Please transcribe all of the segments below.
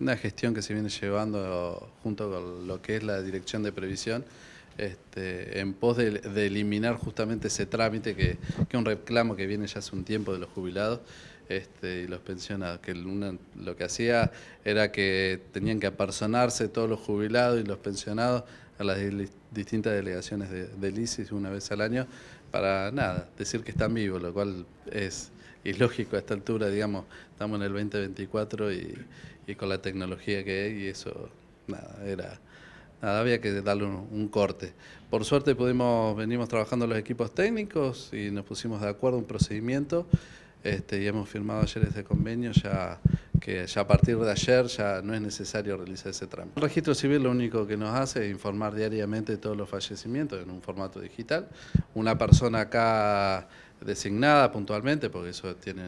una gestión que se viene llevando junto con lo que es la Dirección de Previsión este, en pos de, eliminar justamente ese trámite que es un reclamo que viene ya hace un tiempo de los jubilados este, y los pensionados, que lo que hacía era que tenían que apersonarse todos los jubilados y los pensionados a las distintas delegaciones de, del ISIS una vez al año para nada, decir que están vivos, lo cual es ilógico a esta altura, digamos, estamos en el 2024 y, y con la tecnología que hay y eso, nada, era nada, había que darle un, corte. Por suerte pudimos, venimos trabajando los equipos técnicos y nos pusimos de acuerdo un procedimiento este, y hemos firmado ayer este convenio ya que ya a partir de ayer ya no es necesario realizar ese trámite. El registro civil lo único que nos hace es informar diariamente todos los fallecimientos en un formato digital. Una persona acá designada puntualmente, porque eso tiene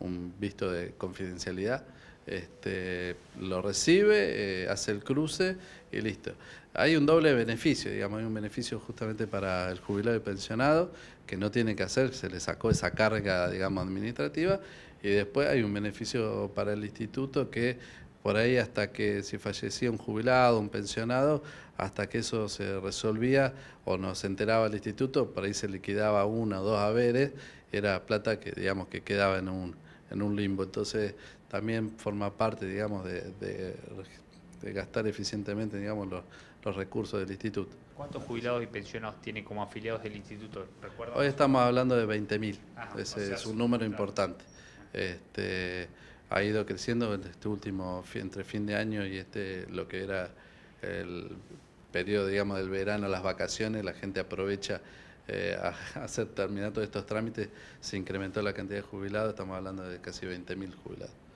un visto de confidencialidad, este, lo recibe, eh, hace el cruce y listo. Hay un doble beneficio, digamos, hay un beneficio justamente para el jubilado y pensionado que no tiene que hacer, se le sacó esa carga, digamos, administrativa, y después hay un beneficio para el instituto que por ahí hasta que si fallecía un jubilado, un pensionado, hasta que eso se resolvía o nos enteraba el instituto, por ahí se liquidaba uno o dos haberes, era plata que digamos que quedaba en un, en un limbo. Entonces también forma parte, digamos, de, gastar eficientemente, digamos, los, recursos del instituto. ¿Cuántos jubilados y pensionados tiene como afiliados del instituto? Hoy estamos hablando de 20.000, ah, ese es un número importante. Este, ha ido creciendo este último, entre fin de año y este lo que era el periodo, digamos, del verano, las vacaciones, la gente aprovecha eh, a hacer terminar todos estos trámites, se incrementó la cantidad de jubilados, estamos hablando de casi 20.000 jubilados.